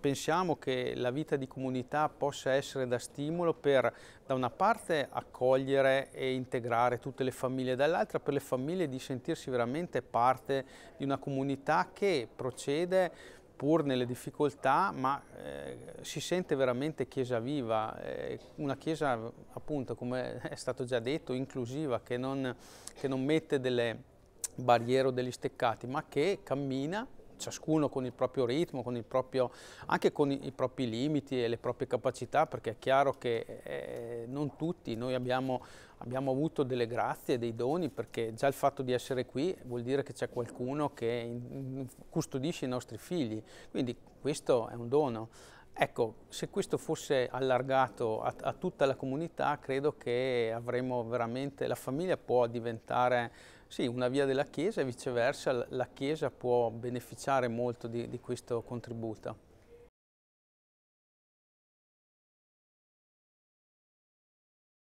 Pensiamo che la vita di comunità possa essere da stimolo per da una parte accogliere e integrare tutte le famiglie, dall'altra per le famiglie di sentirsi veramente parte di una comunità che procede pur nelle difficoltà, ma eh, si sente veramente chiesa viva, eh, una chiesa appunto come è stato già detto inclusiva, che non, che non mette delle barriere o degli steccati, ma che cammina ciascuno con il proprio ritmo, con il proprio, anche con i, i, propri limiti e le proprie capacità, perché è chiaro che eh, non tutti noi abbiamo, abbiamo, avuto delle grazie, dei doni, perché già il fatto di essere qui vuol dire che c'è qualcuno che in, custodisce i nostri figli, quindi questo è un dono. Ecco, se questo fosse allargato a, a tutta la comunità, credo che avremmo veramente, la famiglia può diventare sì, una via della Chiesa e viceversa la Chiesa può beneficiare molto di, di questo contributo.